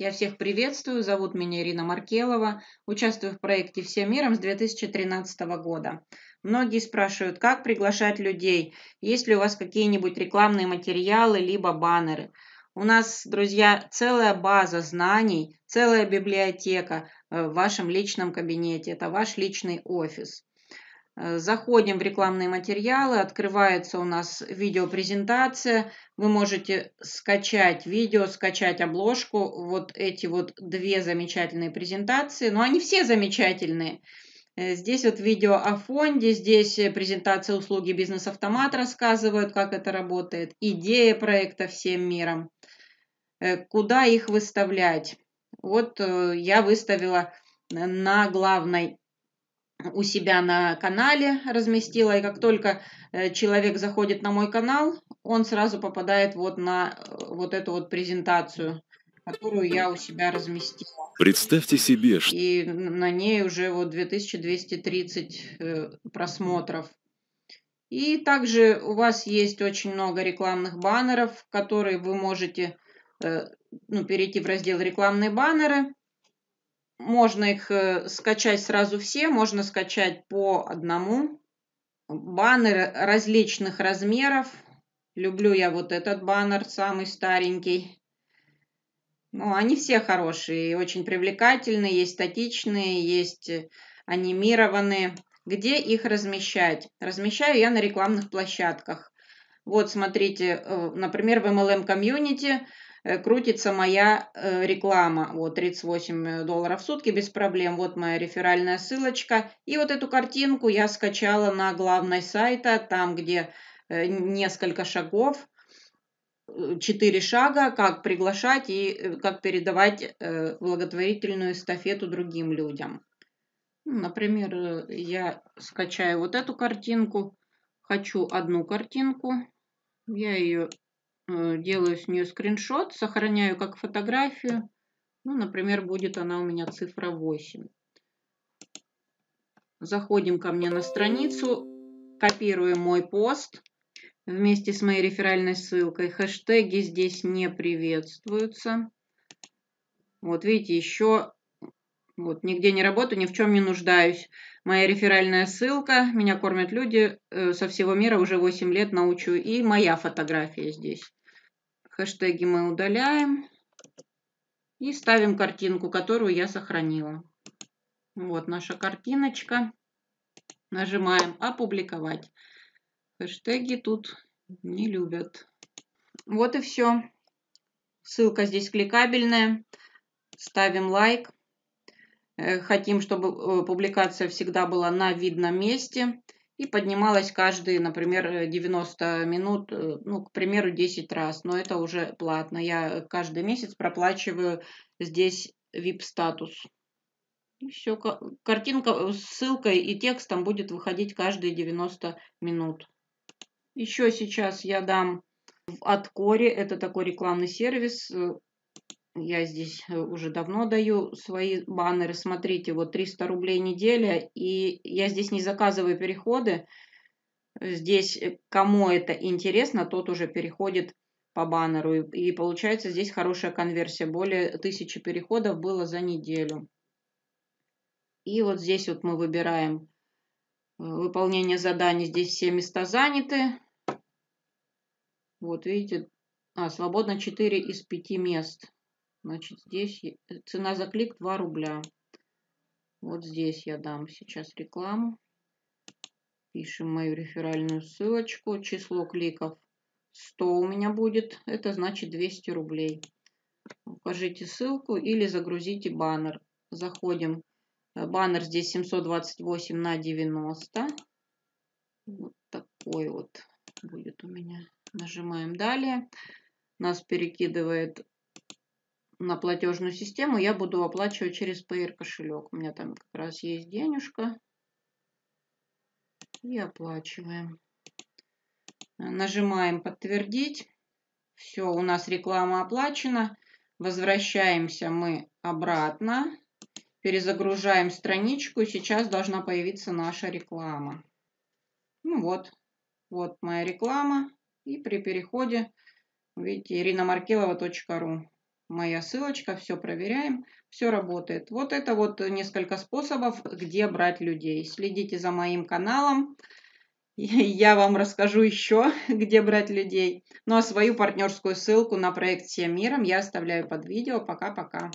Я всех приветствую, зовут меня Ирина Маркелова, участвую в проекте «Все миром» с 2013 года. Многие спрашивают, как приглашать людей, есть ли у вас какие-нибудь рекламные материалы, либо баннеры. У нас, друзья, целая база знаний, целая библиотека э, в вашем личном кабинете, это ваш личный офис. Э, заходим в рекламные материалы, открывается у нас видеопрезентация. Вы можете скачать видео, скачать обложку. Вот эти вот две замечательные презентации. Но они все замечательные. Э, здесь вот видео о фонде, здесь э, презентация услуги «Бизнес-автомат» рассказывают, как это работает, идея проекта всем миром, куда их выставлять. Вот я выставила на главной у себя на канале разместила, и как только э, человек заходит на мой канал, он сразу попадает вот на э, вот эту вот презентацию, которую я у себя разместила. Представьте себе, что... И на ней уже вот 2230 э, просмотров. И также у вас есть очень много рекламных баннеров, которые вы можете ну, перейти в раздел «Рекламные баннеры», можно их э, скачать сразу все, можно скачать по одному. Баннеры различных размеров. Люблю я вот этот баннер, самый старенький. Ну, они все хорошие очень привлекательные, есть статичные, есть э, анимированные. Где их размещать? Размещаю я на рекламных площадках. Вот, смотрите, э, например, в MLM комьюнити Э, крутится моя э, реклама. Вот 38 э, долларов в сутки без проблем. Вот моя реферальная ссылочка. И вот эту картинку я скачала на главной сайта, там, где несколько шагов, четыре шага, как приглашать и как передавать благотворительную эстафету другим людям. Ну, например, я скачаю вот эту картинку, хочу одну картинку, я ее Э, делаю с нее скриншот, сохраняю как фотографию. Ну, например, будет она у меня цифра 8. Заходим ко мне на страницу, копируем мой пост вместе с моей реферальной ссылкой. Хэштеги здесь не приветствуются. Вот видите, еще вот, нигде не работаю, ни в чем не нуждаюсь. Моя реферальная ссылка, меня кормят люди э, со всего мира уже 8 лет научу. И моя фотография здесь. Хэштеги мы удаляем. И ставим картинку, которую я сохранила. Вот наша картиночка. Нажимаем «Опубликовать». Хэштеги тут не любят. Вот и все. Ссылка здесь кликабельная. Ставим лайк. Э, хотим, чтобы э, публикация всегда была на видном месте и поднималась каждые, например, 90 э, минут, э, ну, к примеру, 10 раз, но это уже платно. Я каждый месяц проплачиваю здесь VIP-статус. все, картинка э, с ссылкой и текстом будет выходить каждые 90 минут. Еще сейчас я дам в Откоре, это такой рекламный сервис, я здесь э, уже давно даю свои баннеры. Смотрите, вот 300 рублей неделя. И я здесь не заказываю переходы. Здесь э, кому это интересно, тот уже переходит по баннеру. И, получается здесь хорошая конверсия. Более тысячи переходов было за неделю. И вот здесь вот мы выбираем э, выполнение заданий. Здесь все места заняты. Вот видите, а, свободно 4 из 5 мест. Значит, здесь э, цена за клик 2 рубля. Вот здесь я дам сейчас рекламу. Пишем мою реферальную ссылочку. Число кликов 100 у меня будет. Это значит 200 рублей. Укажите ссылку или загрузите баннер. Заходим. Э, баннер здесь 728 на 90. Вот такой вот будет у меня. Нажимаем далее. Нас перекидывает на платежную систему я буду оплачивать через Payer кошелек. У меня там как раз есть денежка. И оплачиваем. Нажимаем «Подтвердить». Все, у нас реклама оплачена. Возвращаемся мы обратно. Перезагружаем страничку. сейчас должна появиться наша реклама. Ну вот, вот моя реклама. И при переходе, видите, иринамаркелова.ру моя ссылочка, все проверяем, все работает. Вот это вот несколько способов, где брать людей. Следите за моим каналом, я вам расскажу еще, где брать людей. Ну а свою партнерскую ссылку на проект «Всем миром» я оставляю под видео. Пока-пока.